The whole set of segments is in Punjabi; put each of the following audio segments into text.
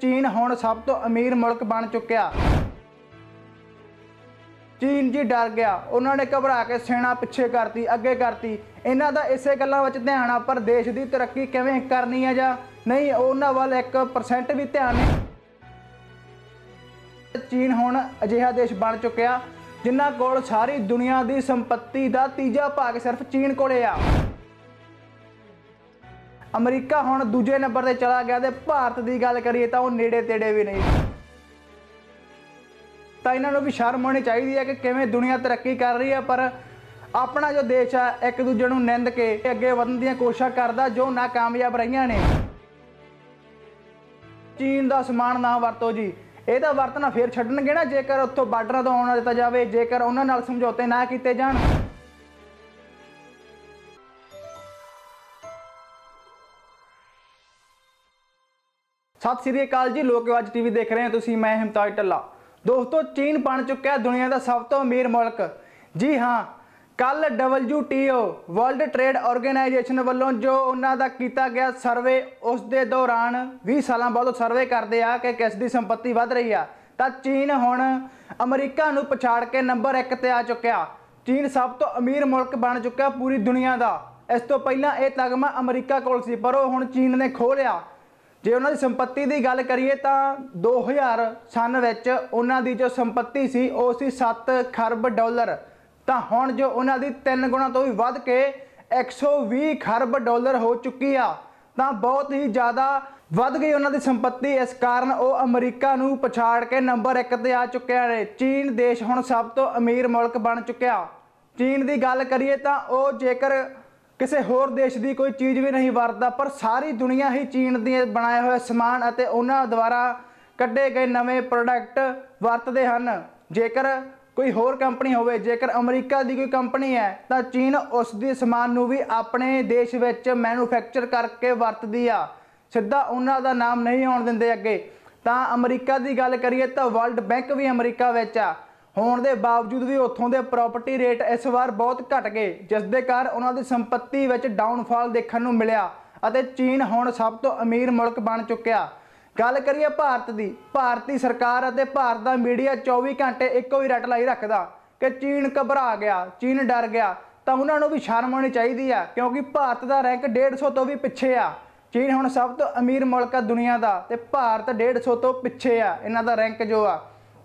ਚੀਨ ਹੁਣ ਸਭ ਤੋਂ ਅਮੀਰ ਮੁਲਕ ਬਣ ਚੁੱਕਿਆ ਚੀਨ ਜੀ ਡਰ ਗਿਆ ਉਹਨਾਂ ਨੇ ਘਬਰਾ ਕੇ ਸੈਨਾ ਪਿੱਛੇ ਕਰਤੀ ਅੱਗੇ ਕਰਤੀ ਇਹਨਾਂ ਦਾ ਇਸੇ ਗੱਲਾਂ ਵਿੱਚ ਧਿਆਨ ਆ ਪਰ ਦੇਸ਼ ਦੀ ਤਰੱਕੀ ਕਿਵੇਂ ਕਰਨੀ ਹੈ ਜਾਂ ਨਹੀਂ ਉਹਨਾਂ ਵੱਲ 1% ਵੀ ਧਿਆਨ ਨਹੀਂ ਚੀਨ ਹੁਣ ਅਜਿਹਾ ਦੇਸ਼ ਬਣ ਚੁੱਕਿਆ ਜਿਨ੍ਹਾਂ ਕੋਲ ਸਾਰੀ ਦੁਨੀਆ ਦੀ ਸੰਪਤੀ ਦਾ ਤੀਜਾ ਭਾਗ ਸਿਰਫ ਚੀਨ ਕੋਲੇ ਆ ਅਮਰੀਕਾ ਹੁਣ ਦੂਜੇ ਨੰਬਰ ਤੇ ਚਲਾ ਗਿਆ ਤੇ ਭਾਰਤ ਦੀ ਗੱਲ ਕਰੀਏ ਤਾਂ ਉਹ ਨੇੜੇ ਤੇੜੇ ਵੀ ਨਹੀਂ ਤਾਂ ਇਹਨਾਂ ਨੂੰ ਵੀ ਸ਼ਰਮ ਆਉਣੀ ਚਾਹੀਦੀ ਹੈ ਕਿ ਕਿਵੇਂ ਦੁਨੀਆ ਤਰੱਕੀ ਕਰ ਰਹੀ ਹੈ ਪਰ ਆਪਣਾ ਜੋ ਦੇਸ਼ ਆ ਇੱਕ ਦੂਜੇ ਨੂੰ ਨਿੰਦ ਕੇ ਅੱਗੇ ਵਧਣ ਦੀਆਂ ਕੋਸ਼ਿਸ਼ਾਂ ਕਰਦਾ ਜੋ ਨਾਕਾਮਯਾਬ ਰਹੀਆਂ ਨੇ ਚੀਨ ਦਾ ਸਮਾਨ ਨਾ ਵਰਤੋ ਜੀ ਇਹ ਤਾਂ ਵਰਤਣਾ ਫੇਰ ਛੱਡਣਗੇ ਨਾ ਜੇਕਰ ਉੱਥੋਂ ਬਾਰਡਰਾਂ ਤੋਂ ਆਉਣਾ ਦਿੱਤਾ ਜਾਵੇ ਜੇਕਰ ਉਹਨਾਂ ਨਾਲ ਸਮਝੌਤੇ ਨਾ ਕੀਤੇ ਜਾਣ ਸਤਿ ਸ੍ਰੀ ਅਕਾਲ ਜੀ ਲੋਕਵਾਜ ਟੀਵੀ ਦੇਖ ਰਹੇ ਹੋ ਤੁਸੀਂ ਮੈਂ ਹਿਮਤਾਜ ਟੱਲਾ ਦੋਸਤੋ ਚੀਨ ਬਣ ਚੁੱਕਿਆ ਦੁਨੀਆ ਦਾ ਸਭ ਤੋਂ ਅਮੀਰ ਮੁਲਕ ਜੀ ਹਾਂ ਕੱਲ WTO ਵਰਲਡ ਟ੍ਰੇਡ ਆਰਗੇਨਾਈਜੇਸ਼ਨ ਵੱਲੋਂ ਜੋ ਉਹਨਾਂ ਦਾ ਕੀਤਾ ਗਿਆ ਸਰਵੇ ਉਸ ਦੇ ਦੌਰਾਨ 20 ਸਾਲਾਂ ਬਾਅਦ ਉਹ ਸਰਵੇ ਕਰਦੇ ਆ ਕਿ ਕਿਸ ਦੀ ਸੰਪਤੀ ਵੱਧ ਰਹੀ ਆ ਤਾਂ ਚੀਨ ਹੁਣ ਅਮਰੀਕਾ ਨੂੰ ਪਛਾੜ ਕੇ ਨੰਬਰ 1 ਤੇ ਆ ਚੁੱਕਿਆ ਚੀਨ ਸਭ ਤੋਂ ਅਮੀਰ ਮੁਲਕ ਬਣ ਚੁੱਕਿਆ ਪੂਰੀ ਦੁਨੀਆ ਦਾ ਇਸ ਤੋਂ ਪਹਿਲਾਂ ਇਹ ਤਗਮਾ ਅਮਰੀਕਾ ਕੋਲ ਸੀ ਪਰ ਉਹ ਹੁਣ ਚੀਨ ਨੇ ਖੋਲਿਆ ਜੇ ਉਹਨਾਂ ਦੀ ਸੰਪਤੀ ਦੀ ਗੱਲ ਕਰੀਏ ਤਾਂ 2000 ਸਨ ਵਿੱਚ ਉਹਨਾਂ ਦੀ ਜੋ ਸੰਪਤੀ ਸੀ ਉਹ ਸੀ 7 ਖਰਬ ਡਾਲਰ ਤਾਂ ਹੁਣ ਜੋ ਉਹਨਾਂ ਦੀ 3 ਗੁਣਾ ਤੋਂ ਵੀ ਵੱਧ ਕੇ 120 ਖਰਬ ਡਾਲਰ ਹੋ ਚੁੱਕੀ ਆ ਤਾਂ ਬਹੁਤ ਹੀ ਜ਼ਿਆਦਾ ਵੱਧ ਗਈ ਉਹਨਾਂ ਦੀ ਸੰਪਤੀ ਇਸ ਕਾਰਨ ਉਹ ਅਮਰੀਕਾ ਨੂੰ ਪਛਾੜ ਕੇ ਨੰਬਰ 1 ਤੇ ਆ ਚੁੱਕਿਆ ਨੇ ਚੀਨ ਦੇਸ਼ ਹੁਣ ਸਭ ਤੋਂ ਅਮੀਰ ਮੁਲਕ ਬਣ ਚੁੱਕਿਆ ਚੀਨ ਦੀ ਗੱਲ ਕਰੀਏ ਤਾਂ ਉਹ ਜੇਕਰ ਕਿਸੇ ਹੋਰ ਦੇਸ਼ ਦੀ ਕੋਈ ਚੀਜ਼ ਵੀ ਨਹੀਂ ਵਰਤਦਾ ਪਰ ਸਾਰੀ ਦੁਨੀਆ ਹੀ ਚੀਨ ਦੇ ਬਣਾਏ ਹੋਏ ਸਮਾਨ ਅਤੇ ਉਹਨਾਂ ਦੁਆਰਾ ਕੱਢੇ ਗਏ ਨਵੇਂ ਪ੍ਰੋਡਕਟ ਵਰਤਦੇ ਹਨ ਜੇਕਰ ਕੋਈ ਹੋਰ ਕੰਪਨੀ ਹੋਵੇ ਜੇਕਰ ਅਮਰੀਕਾ ਦੀ ਕੋਈ ਕੰਪਨੀ ਹੈ ਤਾਂ ਚੀਨ ਉਸ ਦੀ ਸਮਾਨ ਨੂੰ ਵੀ ਆਪਣੇ ਦੇਸ਼ ਵਿੱਚ ਮੈਨੂਫੈਕਚਰ ਕਰਕੇ ਵਰਤਦੀ ਆ ਸਿੱਧਾ ਉਹਨਾਂ ਦਾ ਨਾਮ ਨਹੀਂ ਆਉਣ ਦਿੰਦੇ ਅੱਗੇ ਤਾਂ ਅਮਰੀਕਾ ਦੀ ਗੱਲ ਕਰੀਏ ਤਾਂ ਵਰਲਡ ਬੈਂਕ ਵੀ ਅਮਰੀਕਾ ਵਿੱਚ ਆ ਹੋਣ ਦੇ ਬਾਵਜੂਦ ਵੀ ਉੱਥੋਂ ਦੇ ਪ੍ਰਾਪਰਟੀ ਰੇਟ ਇਸ ਵਾਰ ਬਹੁਤ ਘਟ ਗਏ ਜਿਸ ਦੇ ਕਾਰਨ ਉਹਨਾਂ ਦੀ ਸੰਪਤੀ ਵਿੱਚ ਡਾਊਨਫਾਲ ਦੇਖਣ ਨੂੰ ਮਿਲਿਆ ਅਤੇ ਚੀਨ ਹੁਣ ਸਭ ਤੋਂ ਅਮੀਰ ਮੁਲਕ ਬਣ ਚੁੱਕਿਆ ਗੱਲ ਕਰੀਏ ਭਾਰਤ ਦੀ ਭਾਰਤੀ ਸਰਕਾਰ ਅਤੇ ਭਾਰਤ ਦਾ ਮੀਡੀਆ 24 ਘੰਟੇ ਇੱਕੋ ਹੀ ਲਾਈ ਰੱਖਦਾ ਕਿ ਚੀਨ ਘਬਰਾ ਗਿਆ ਚੀਨ ਡਰ ਗਿਆ ਤਾਂ ਉਹਨਾਂ ਨੂੰ ਵੀ ਸ਼ਰਮ ਆਉਣੀ ਚਾਹੀਦੀ ਆ ਕਿਉਂਕਿ ਭਾਰਤ ਦਾ ਰੈਂਕ 150 ਤੋਂ ਵੀ ਪਿੱਛੇ ਆ ਚੀਨ ਹੁਣ ਸਭ ਤੋਂ ਅਮੀਰ ਮੁਲਕ ਆ ਦੁਨੀਆ ਦਾ ਤੇ ਭਾਰਤ 150 ਤੋਂ ਪਿੱਛੇ ਆ ਇਹਨਾਂ ਦਾ ਰੈਂਕ ਜੋ ਆ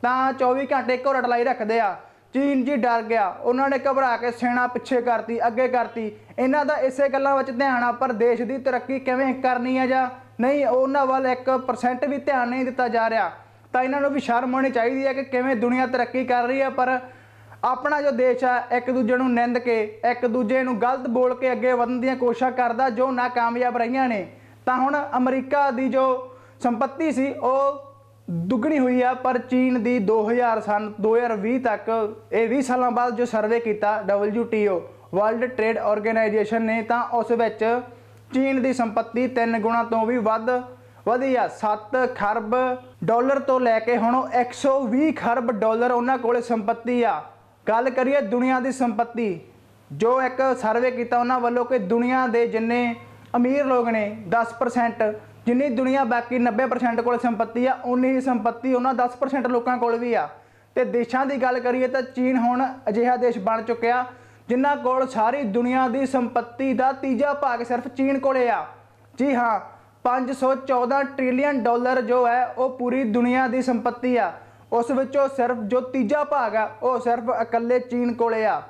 ਤਾਂ 24 ਘੰਟੇ ਘੋੜਾ ਟਲਾਈ ਰੱਖਦੇ ਆ ਚੀਨ ਜੀ ਡਰ ਗਿਆ ਉਹਨਾਂ ਨੇ ਘਬਰਾ ਕੇ ਸੈਨਾ ਪਿੱਛੇ ਕਰਤੀ ਅੱਗੇ ਕਰਤੀ ਇਹਨਾਂ ਦਾ ਇਸੇ ਗੱਲਾਂ ਵਿੱਚ ਧਿਆਨ ਆ ਪਰ ਦੇਸ਼ ਦੀ ਤਰੱਕੀ ਕਿਵੇਂ ਕਰਨੀ ਆ ਜਾਂ ਨਹੀਂ ਉਹਨਾਂ ਵੱਲ 1% ਵੀ ਧਿਆਨ ਨਹੀਂ ਦਿੱਤਾ ਜਾ ਰਿਹਾ ਤਾਂ ਇਹਨਾਂ ਨੂੰ ਵੀ ਸ਼ਰਮ ਆਉਣੀ ਚਾਹੀਦੀ ਹੈ ਕਿ ਕਿਵੇਂ ਦੁਨੀਆ ਤਰੱਕੀ ਕਰ ਰਹੀ ਹੈ ਪਰ ਆਪਣਾ ਜੋ ਦੇਸ਼ ਆ ਇੱਕ ਦੂਜੇ ਨੂੰ ਨਿੰਦ ਕੇ ਇੱਕ ਦੂਜੇ ਨੂੰ ਗਲਤ ਬੋਲ ਕੇ ਅੱਗੇ ਵਧਣ ਦੀਆਂ ਕੋਸ਼ਿਸ਼ਾਂ ਕਰਦਾ ਜੋ ਨਾਕਾਮਯਾਬ ਰਹੀਆਂ ਨੇ ਤਾਂ ਹੁਣ ਅਮਰੀਕਾ ਦੀ ਜੋ ਸੰਪਤੀ ਸੀ ਉਹ ਦੁੱਗਣੀ ਹੋਈ ਆ ਪਰ ਚੀਨ ਦੀ 2000 ਸਨ 2020 ਤੱਕ ਇਹ 20 ਸਾਲਾਂ ਬਾਅਦ ਜੋ ਸਰਵੇ ਕੀਤਾ WTO ਵਰਲਡ ਟ੍ਰੇਡ ਆਰਗੇਨਾਈਜੇਸ਼ਨ ਨੇ ਤਾਂ ਉਸ ਵਿੱਚ ਚੀਨ ਦੀ ਸੰਪਤੀ 3 ਗੁਣਾ ਤੋਂ ਵੀ ਵੱਧ ਵਧੀ ਆ 7 ਖਰਬ ਡਾਲਰ ਤੋਂ ਲੈ ਕੇ ਹੁਣ 120 ਖਰਬ ਡਾਲਰ ਉਹਨਾਂ ਕੋਲੇ ਸੰਪਤੀ ਆ ਗੱਲ ਕਰੀਏ ਦੁਨੀਆ ਦੀ ਸੰਪਤੀ ਜੋ ਇੱਕ ਸਰਵੇ ਕੀਤਾ ਉਹਨਾਂ ਵੱਲੋਂ ਕਿ ਦੁਨੀਆ ਦੇ ਜਿੰਨੇ ਅਮੀਰ ਲੋਕ ਨੇ 10% ਜਿੰਨੀ ਦੁਨੀਆ ਬਾਕੀ 90% ਕੋਲ ਸੰਪਤੀ ਆ ਉਨੀ ਹੀ ਸੰਪਤੀ ਉਹਨਾਂ 10% ਲੋਕਾਂ ਕੋਲ ਵੀ ਆ ਤੇ ਦੇਸ਼ਾਂ ਦੀ ਗੱਲ ਕਰੀਏ ਤਾਂ ਚੀਨ ਹੁਣ ਅਜਿਹਾ ਦੇਸ਼ ਬਣ ਚੁੱਕਿਆ ਜਿਨ੍ਹਾਂ ਕੋਲ ਸਾਰੀ ਦੁਨੀਆ ਦੀ ਸੰਪਤੀ ਦਾ ਤੀਜਾ ਭਾਗ ਸਿਰਫ ਚੀਨ ਕੋਲੇ ਆ ਜੀ ਹਾਂ 514 ਟ੍ਰਿਲੀਅਨ ਡਾਲਰ ਜੋ ਹੈ ਉਹ ਪੂਰੀ ਦੁਨੀਆ ਦੀ ਸੰਪਤੀ ਆ ਉਸ ਵਿੱਚੋਂ ਸਿਰਫ ਜੋ ਤੀਜਾ ਭਾਗ ਆ ਉਹ ਸਿਰਫ ਇਕੱਲੇ ਚੀਨ ਕੋਲੇ ਆ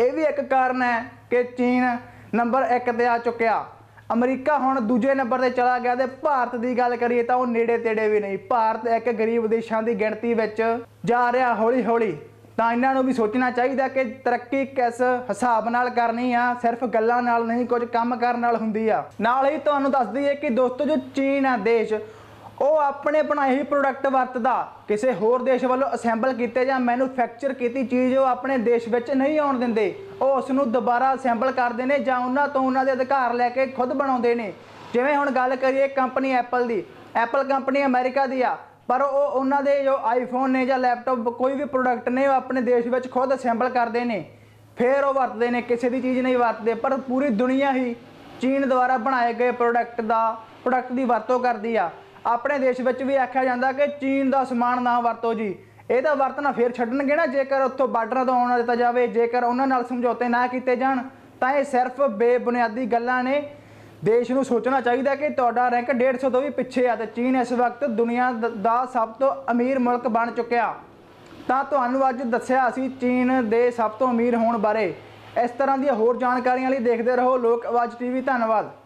ਇਹ ਵੀ ਇੱਕ ਕਾਰਨ ਹੈ ਕਿ ਚੀਨ ਨੰਬਰ 1 ਤੇ ਆ ਚੁੱਕਿਆ ਅਮਰੀਕਾ ਹੁਣ ਦੂਜੇ ਨੰਬਰ ਤੇ ਚਲਾ ਗਿਆ ਤੇ ਭਾਰਤ ਦੀ ਗੱਲ ਕਰੀਏ ਤਾਂ ਉਹ ਨੇੜੇ ਤੇੜੇ ਵੀ ਨਹੀਂ ਭਾਰਤ ਇੱਕ ਗਰੀਬ ਦੇਸ਼ਾਂ ਦੀ ਗਿਣਤੀ ਵਿੱਚ ਜਾ ਰਿਹਾ ਹੌਲੀ ਹੌਲੀ ਤਾਂ ਇਹਨਾਂ ਨੂੰ ਵੀ ਸੋਚਣਾ ਚਾਹੀਦਾ ਕਿ ਤਰੱਕੀ ਕਿਸ ਹਿਸਾਬ ਨਾਲ ਕਰਨੀ ਆ ਸਿਰਫ ਗੱਲਾਂ ਨਾਲ ਨਹੀਂ ਕੁਝ ਕੰਮ ਕਰਨ ਨਾਲ ਹੁੰਦੀ ਆ ਨਾਲ ਹੀ ਤੁਹਾਨੂੰ ਦੱਸ ਦਈਏ ਕਿ ਦੋਸਤੋ ਜੋ ਚੀਨ ਆ ਦੇਸ਼ ਉਹ ਆਪਣੇ ਬਣਾਏ ਹੀ ਪ੍ਰੋਡਕਟ ਵਰਤਦਾ ਕਿਸੇ ਹੋਰ ਦੇਸ਼ ਵੱਲੋਂ ਅਸੈਂਬਲ ਕੀਤੇ ਜਾਂ ਮੈਨੂਫੈਕਚਰ ਕੀਤੀ ਚੀਜ਼ ਉਹ ਆਪਣੇ ਦੇਸ਼ ਵਿੱਚ ਨਹੀਂ ਆਉਣ ਦਿੰਦੇ ਉਹ ਉਸ ਨੂੰ ਦੁਬਾਰਾ ਅਸੈਂਬਲ ਕਰਦੇ ਨੇ ਜਾਂ ਉਹਨਾਂ ਤੋਂ ਉਹਨਾਂ ਦੇ ਅਧਿਕਾਰ ਲੈ ਕੇ ਖੁਦ ਬਣਾਉਂਦੇ ਨੇ ਜਿਵੇਂ ਹੁਣ ਗੱਲ ਕਰੀਏ ਕੰਪਨੀ ਐਪਲ ਦੀ ਐਪਲ ਕੰਪਨੀ ਅਮਰੀਕਾ ਦੀ ਆ ਪਰ ਉਹ ਉਹਨਾਂ ਦੇ ਜੋ ਆਈਫੋਨ ਨੇ ਜਾਂ ਲੈਪਟਾਪ ਕੋਈ ਵੀ ਪ੍ਰੋਡਕਟ ਨੇ ਉਹ ਆਪਣੇ ਦੇਸ਼ ਵਿੱਚ ਖੁਦ ਅਸੈਂਬਲ ਕਰਦੇ ਨੇ ਫੇਰ ਉਹ ਵਰਤਦੇ ਨੇ ਕਿਸੇ ਦੀ ਚੀਜ਼ ਨਹੀਂ ਵਰਤਦੇ ਪਰ ਪੂਰੀ ਦੁਨੀਆ ਹੀ ਚੀਨ ਦੁਆਰਾ ਬਣਾਏ ਗਏ ਪ੍ਰੋਡਕਟ ਦਾ ਪ੍ਰੋਡਕਟ ਦੀ ਵਰਤੋਂ ਕਰਦੀ ਆ ਆਪਣੇ ਦੇਸ਼ ਵਿੱਚ ਵੀ ਆਖਿਆ ਜਾਂਦਾ ਕਿ ਚੀਨ ਦਾ ਸਮਾਨ ਨਾ ਵਰਤੋ ਜੀ ਇਹ ਤਾਂ ਵਰਤਣਾ ਫੇਰ ਛੱਡਣਗੇ ਨਾ ਜੇਕਰ ਉੱਥੋਂ ਬਾਰਡਰ ਤੋਂ ਆਉਣਾ ਦਿੱਤਾ ਜਾਵੇ ਜੇਕਰ ਉਹਨਾਂ ਨਾਲ ਸਮਝੌਤੇ ਨਾ ਕੀਤੇ ਜਾਣ ਤਾਂ ਇਹ ਸਿਰਫ ਬੇਬੁਨਿਆਦੀ ਗੱਲਾਂ ਨੇ ਦੇਸ਼ ਨੂੰ ਸੋਚਣਾ ਚਾਹੀਦਾ ਕਿ ਤੁਹਾਡਾ ਰੈਂਕ 150 ਤੋਂ ਵੀ ਪਿੱਛੇ ਆ ਤੇ ਚੀਨ ਇਸ ਵਕਤ ਦੁਨੀਆ ਦਾ ਸਭ ਤੋਂ ਅਮੀਰ ਮੁਲਕ ਬਣ ਚੁੱਕਿਆ ਤਾਂ ਤੁਹਾਨੂੰ ਅੱਜ ਦੱਸਿਆ ਅਸੀਂ ਚੀਨ ਦੇ ਸਭ ਤੋਂ ਅਮੀਰ ਹੋਣ ਬਾਰੇ ਇਸ ਤਰ੍ਹਾਂ ਦੀਆਂ ਹੋਰ ਜਾਣਕਾਰੀਆਂ ਲਈ ਦੇਖਦੇ ਰਹੋ ਲੋਕ ਆਵਾਜ਼ ਟੀਵੀ ਧੰਨਵਾਦ